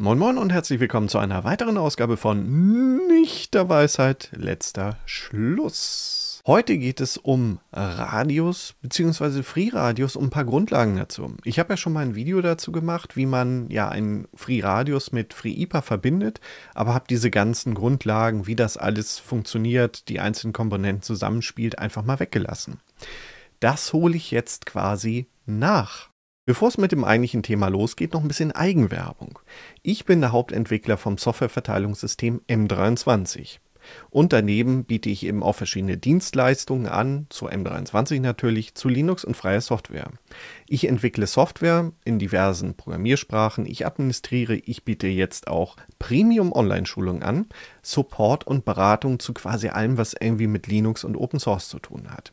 Moin Moin und herzlich willkommen zu einer weiteren Ausgabe von Nichter Weisheit letzter Schluss. Heute geht es um Radius bzw. Free Freeradius und ein paar Grundlagen dazu. Ich habe ja schon mal ein Video dazu gemacht, wie man ja einen Radius mit Free IPA verbindet, aber habe diese ganzen Grundlagen, wie das alles funktioniert, die einzelnen Komponenten zusammenspielt, einfach mal weggelassen. Das hole ich jetzt quasi nach. Bevor es mit dem eigentlichen Thema losgeht, noch ein bisschen Eigenwerbung. Ich bin der Hauptentwickler vom Softwareverteilungssystem M23. Und daneben biete ich eben auch verschiedene Dienstleistungen an, zu M23 natürlich, zu Linux und freier Software. Ich entwickle Software in diversen Programmiersprachen, ich administriere, ich biete jetzt auch Premium-Online-Schulungen an, Support und Beratung zu quasi allem, was irgendwie mit Linux und Open Source zu tun hat.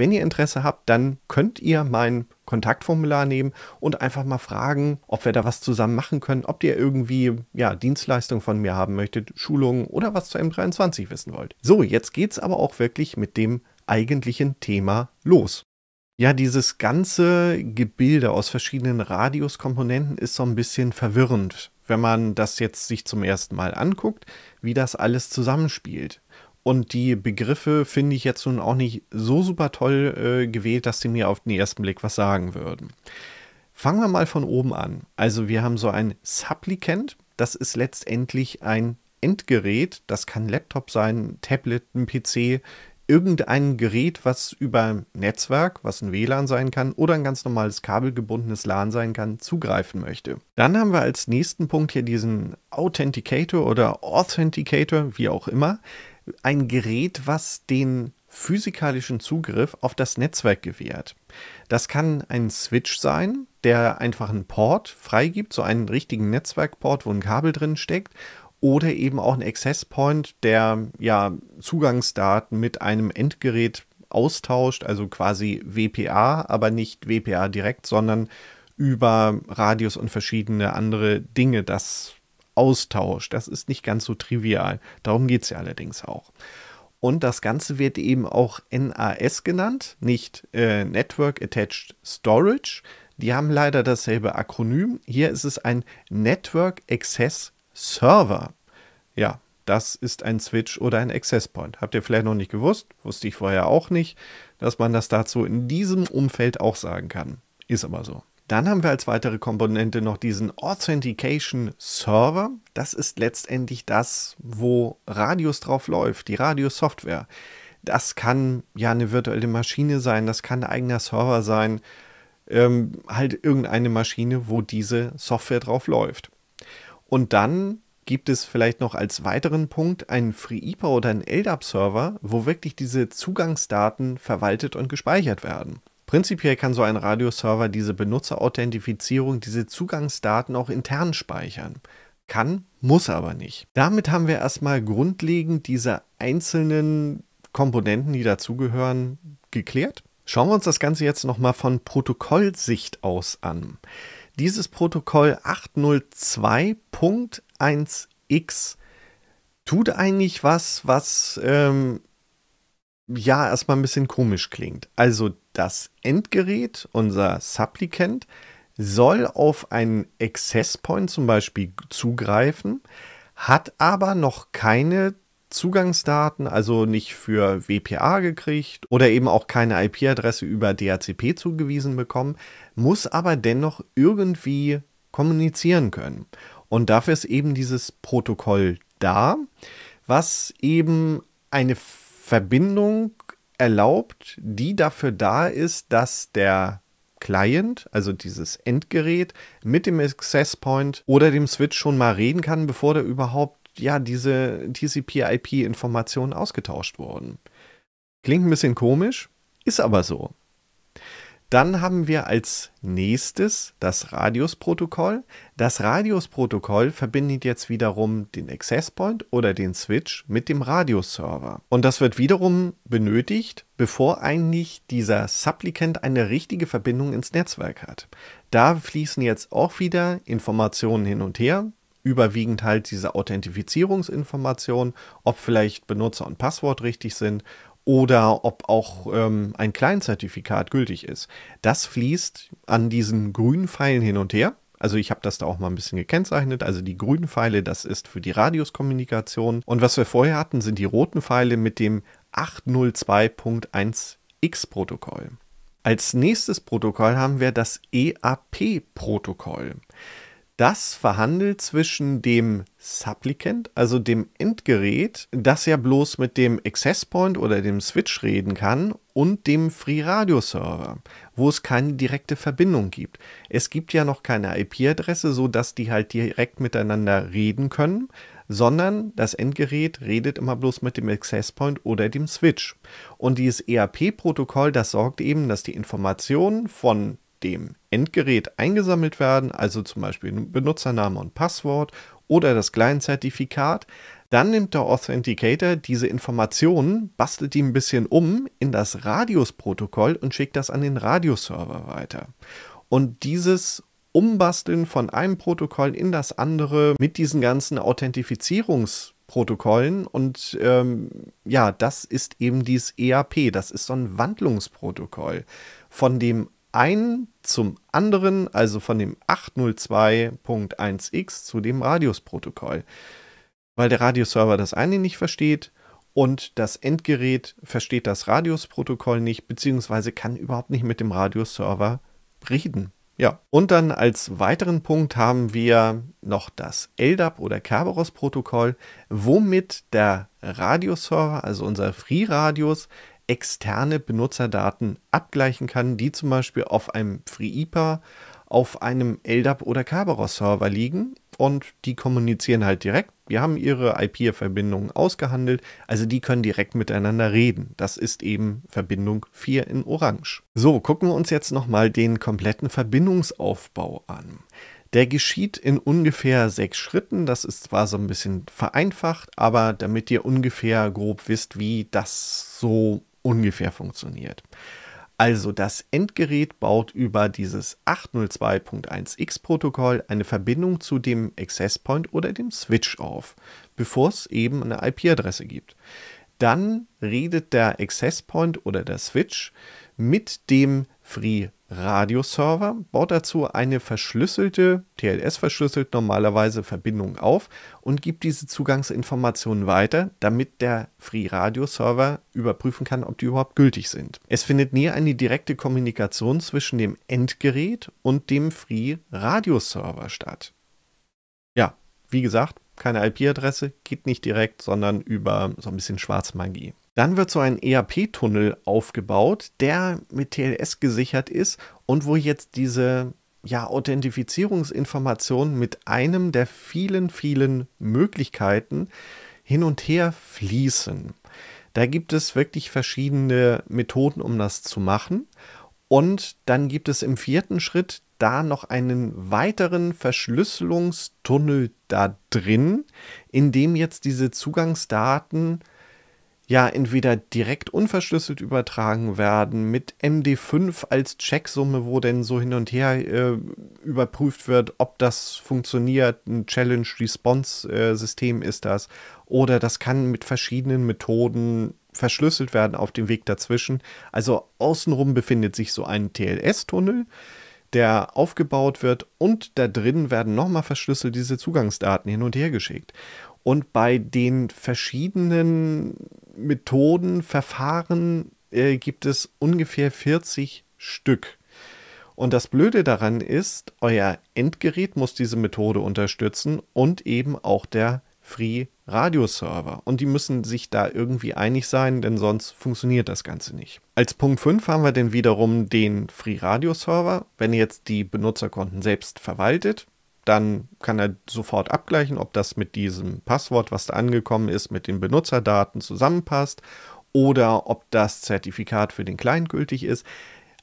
wenn ihr Interesse habt, dann könnt ihr mein Kontaktformular nehmen und einfach mal fragen, ob wir da was zusammen machen können, ob ihr irgendwie ja, Dienstleistungen von mir haben möchtet, Schulungen oder was zu M23 wissen wollt. So, jetzt geht es aber auch wirklich mit dem eigentlichen Thema los. Ja, dieses ganze Gebilde aus verschiedenen Radiuskomponenten ist so ein bisschen verwirrend, wenn man das jetzt sich zum ersten Mal anguckt, wie das alles zusammenspielt. Und die Begriffe finde ich jetzt nun auch nicht so super toll äh, gewählt, dass sie mir auf den ersten Blick was sagen würden. Fangen wir mal von oben an. Also wir haben so ein Supplicant, das ist letztendlich ein Endgerät, das kann Laptop sein, Tablet, ein PC, irgendein Gerät, was über Netzwerk, was ein WLAN sein kann oder ein ganz normales kabelgebundenes LAN sein kann, zugreifen möchte. Dann haben wir als nächsten Punkt hier diesen Authenticator oder Authenticator, wie auch immer ein Gerät, was den physikalischen Zugriff auf das Netzwerk gewährt. Das kann ein Switch sein, der einfach einen Port freigibt, so einen richtigen Netzwerkport, wo ein Kabel drin steckt, oder eben auch ein Access Point, der ja Zugangsdaten mit einem Endgerät austauscht, also quasi WPA, aber nicht WPA direkt, sondern über Radius und verschiedene andere Dinge, das Austausch. Das ist nicht ganz so trivial. Darum geht es ja allerdings auch. Und das Ganze wird eben auch NAS genannt, nicht äh, Network Attached Storage. Die haben leider dasselbe Akronym. Hier ist es ein Network Access Server. Ja, das ist ein Switch oder ein Access Point. Habt ihr vielleicht noch nicht gewusst, wusste ich vorher auch nicht, dass man das dazu in diesem Umfeld auch sagen kann. Ist aber so. Dann haben wir als weitere Komponente noch diesen Authentication Server. Das ist letztendlich das, wo Radius drauf läuft, die Radius-Software. Das kann ja eine virtuelle Maschine sein, das kann ein eigener Server sein, ähm, halt irgendeine Maschine, wo diese Software drauf läuft. Und dann gibt es vielleicht noch als weiteren Punkt einen FreeIPA oder einen LDAP-Server, wo wirklich diese Zugangsdaten verwaltet und gespeichert werden. Prinzipiell kann so ein Radioserver diese Benutzerauthentifizierung, diese Zugangsdaten auch intern speichern. Kann, muss aber nicht. Damit haben wir erstmal grundlegend diese einzelnen Komponenten, die dazugehören, geklärt. Schauen wir uns das Ganze jetzt nochmal von Protokollsicht aus an. Dieses Protokoll 802.1x tut eigentlich was, was ähm, ja erstmal ein bisschen komisch klingt. Also das Endgerät, unser Supplicant, soll auf einen Access Point zum Beispiel zugreifen, hat aber noch keine Zugangsdaten, also nicht für WPA gekriegt oder eben auch keine IP-Adresse über DHCP zugewiesen bekommen, muss aber dennoch irgendwie kommunizieren können. Und dafür ist eben dieses Protokoll da, was eben eine Verbindung erlaubt, die dafür da ist, dass der Client, also dieses Endgerät, mit dem Access Point oder dem Switch schon mal reden kann, bevor da überhaupt ja diese TCP-IP-Informationen ausgetauscht wurden. Klingt ein bisschen komisch, ist aber so. Dann haben wir als nächstes das Radius-Protokoll. Das Radius-Protokoll verbindet jetzt wiederum den Access Point oder den Switch mit dem Radius-Server. Und das wird wiederum benötigt, bevor eigentlich dieser Supplicant eine richtige Verbindung ins Netzwerk hat. Da fließen jetzt auch wieder Informationen hin und her, überwiegend halt diese Authentifizierungsinformationen, ob vielleicht Benutzer und Passwort richtig sind oder ob auch ähm, ein Kleinzertifikat gültig ist. Das fließt an diesen grünen Pfeilen hin und her. Also ich habe das da auch mal ein bisschen gekennzeichnet. Also die grünen Pfeile, das ist für die Radiuskommunikation. Und was wir vorher hatten, sind die roten Pfeile mit dem 802.1x-Protokoll. Als nächstes Protokoll haben wir das EAP-Protokoll das verhandelt zwischen dem Supplicant, also dem Endgerät, das ja bloß mit dem Access Point oder dem Switch reden kann, und dem Free Radio Server, wo es keine direkte Verbindung gibt. Es gibt ja noch keine IP-Adresse, sodass die halt direkt miteinander reden können, sondern das Endgerät redet immer bloß mit dem Access Point oder dem Switch. Und dieses ERP-Protokoll, das sorgt eben, dass die Informationen von dem Endgerät eingesammelt werden, also zum Beispiel Benutzername und Passwort oder das Client-Zertifikat. Dann nimmt der Authenticator diese Informationen, bastelt die ein bisschen um in das Radius-Protokoll und schickt das an den Radioserver weiter. Und dieses Umbasteln von einem Protokoll in das andere mit diesen ganzen Authentifizierungsprotokollen und ähm, ja, das ist eben dieses EAP, das ist so ein Wandlungsprotokoll von dem einen zum anderen, also von dem 802.1x zu dem Radius-Protokoll. Weil der Radius-Server das eine nicht versteht und das Endgerät versteht das Radius-Protokoll nicht, beziehungsweise kann überhaupt nicht mit dem Radius-Server reden. Ja, und dann als weiteren Punkt haben wir noch das LDAP oder Kerberos-Protokoll, womit der Radius-Server, also unser FreeRadius, externe Benutzerdaten abgleichen kann, die zum Beispiel auf einem FreeIPA, auf einem LDAP oder Kerberos-Server liegen und die kommunizieren halt direkt. Wir haben ihre IP-Verbindungen ausgehandelt, also die können direkt miteinander reden. Das ist eben Verbindung 4 in Orange. So, gucken wir uns jetzt nochmal den kompletten Verbindungsaufbau an. Der geschieht in ungefähr sechs Schritten. Das ist zwar so ein bisschen vereinfacht, aber damit ihr ungefähr grob wisst, wie das so ungefähr funktioniert. Also das Endgerät baut über dieses 802.1x-Protokoll eine Verbindung zu dem Access Point oder dem Switch auf, bevor es eben eine IP-Adresse gibt. Dann redet der Access Point oder der Switch mit dem Free Radioserver, baut dazu eine verschlüsselte, TLS-verschlüsselt normalerweise Verbindung auf und gibt diese Zugangsinformationen weiter, damit der Free Radio Server überprüfen kann, ob die überhaupt gültig sind. Es findet nie eine direkte Kommunikation zwischen dem Endgerät und dem Free Radio Server statt. Ja, wie gesagt, keine IP-Adresse, geht nicht direkt, sondern über so ein bisschen Schwarzmagie. Dann wird so ein ERP-Tunnel aufgebaut, der mit TLS gesichert ist und wo jetzt diese ja, Authentifizierungsinformationen mit einem der vielen, vielen Möglichkeiten hin und her fließen. Da gibt es wirklich verschiedene Methoden, um das zu machen. Und dann gibt es im vierten Schritt da noch einen weiteren Verschlüsselungstunnel da drin, in dem jetzt diese Zugangsdaten ja entweder direkt unverschlüsselt übertragen werden, mit MD5 als Checksumme, wo denn so hin und her äh, überprüft wird, ob das funktioniert, ein Challenge-Response-System äh, ist das, oder das kann mit verschiedenen Methoden verschlüsselt werden auf dem Weg dazwischen. Also außenrum befindet sich so ein TLS-Tunnel der aufgebaut wird und da drin werden nochmal verschlüsselt diese Zugangsdaten hin und her geschickt. Und bei den verschiedenen Methoden, Verfahren äh, gibt es ungefähr 40 Stück. Und das Blöde daran ist, euer Endgerät muss diese Methode unterstützen und eben auch der Free Radio Server. Und die müssen sich da irgendwie einig sein, denn sonst funktioniert das Ganze nicht. Als Punkt 5 haben wir dann wiederum den Free Radio Server. Wenn ihr jetzt die Benutzerkonten selbst verwaltet, dann kann er sofort abgleichen, ob das mit diesem Passwort, was da angekommen ist, mit den Benutzerdaten zusammenpasst oder ob das Zertifikat für den Client gültig ist.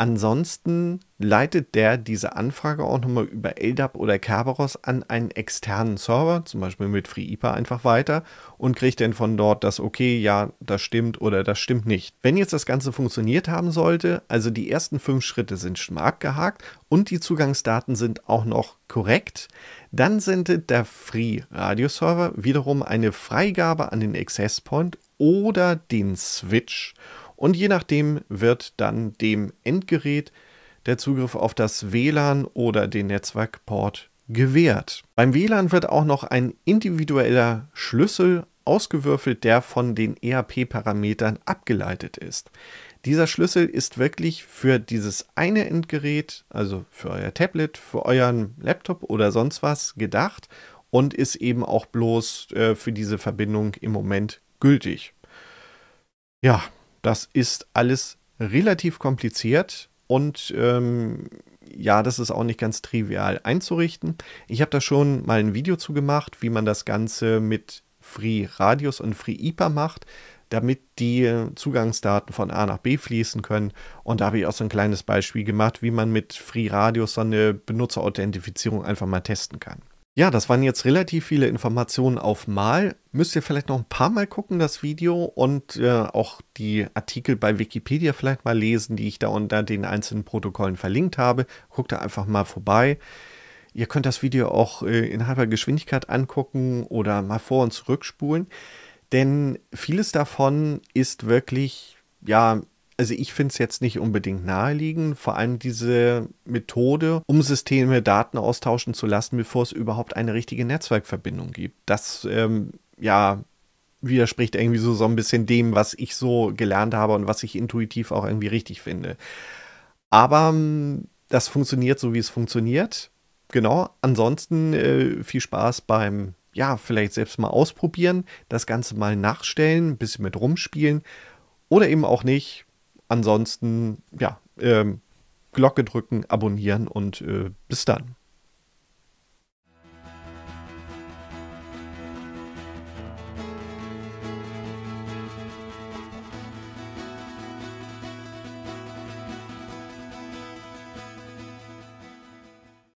Ansonsten leitet der diese Anfrage auch nochmal über LDAP oder Kerberos an einen externen Server, zum Beispiel mit FreeIPA einfach weiter und kriegt dann von dort das Okay, ja, das stimmt oder das stimmt nicht. Wenn jetzt das Ganze funktioniert haben sollte, also die ersten fünf Schritte sind schon mal abgehakt und die Zugangsdaten sind auch noch korrekt, dann sendet der Free Radio Server wiederum eine Freigabe an den Access Point oder den Switch und je nachdem wird dann dem Endgerät der Zugriff auf das WLAN oder den Netzwerkport gewährt. Beim WLAN wird auch noch ein individueller Schlüssel ausgewürfelt, der von den ERP-Parametern abgeleitet ist. Dieser Schlüssel ist wirklich für dieses eine Endgerät, also für euer Tablet, für euren Laptop oder sonst was gedacht und ist eben auch bloß äh, für diese Verbindung im Moment gültig. Ja, das ist alles relativ kompliziert und ähm, ja, das ist auch nicht ganz trivial einzurichten. Ich habe da schon mal ein Video zu gemacht, wie man das Ganze mit Free Radius und Free IPA macht, damit die äh, Zugangsdaten von A nach B fließen können. Und da habe ich auch so ein kleines Beispiel gemacht, wie man mit Free Radius so eine Benutzerauthentifizierung einfach mal testen kann. Ja, das waren jetzt relativ viele Informationen auf Mal. Müsst ihr vielleicht noch ein paar Mal gucken, das Video und äh, auch die Artikel bei Wikipedia vielleicht mal lesen, die ich da unter den einzelnen Protokollen verlinkt habe. Guckt da einfach mal vorbei. Ihr könnt das Video auch äh, in halber Geschwindigkeit angucken oder mal vor und zurückspulen, denn vieles davon ist wirklich ja also ich finde es jetzt nicht unbedingt naheliegend, vor allem diese Methode, um Systeme Daten austauschen zu lassen, bevor es überhaupt eine richtige Netzwerkverbindung gibt. Das, ähm, ja, widerspricht irgendwie so, so ein bisschen dem, was ich so gelernt habe und was ich intuitiv auch irgendwie richtig finde. Aber ähm, das funktioniert so, wie es funktioniert. Genau. Ansonsten äh, viel Spaß beim, ja, vielleicht selbst mal ausprobieren, das Ganze mal nachstellen, ein bisschen mit rumspielen oder eben auch nicht. Ansonsten, ja, ähm, Glocke drücken, abonnieren und äh, bis dann.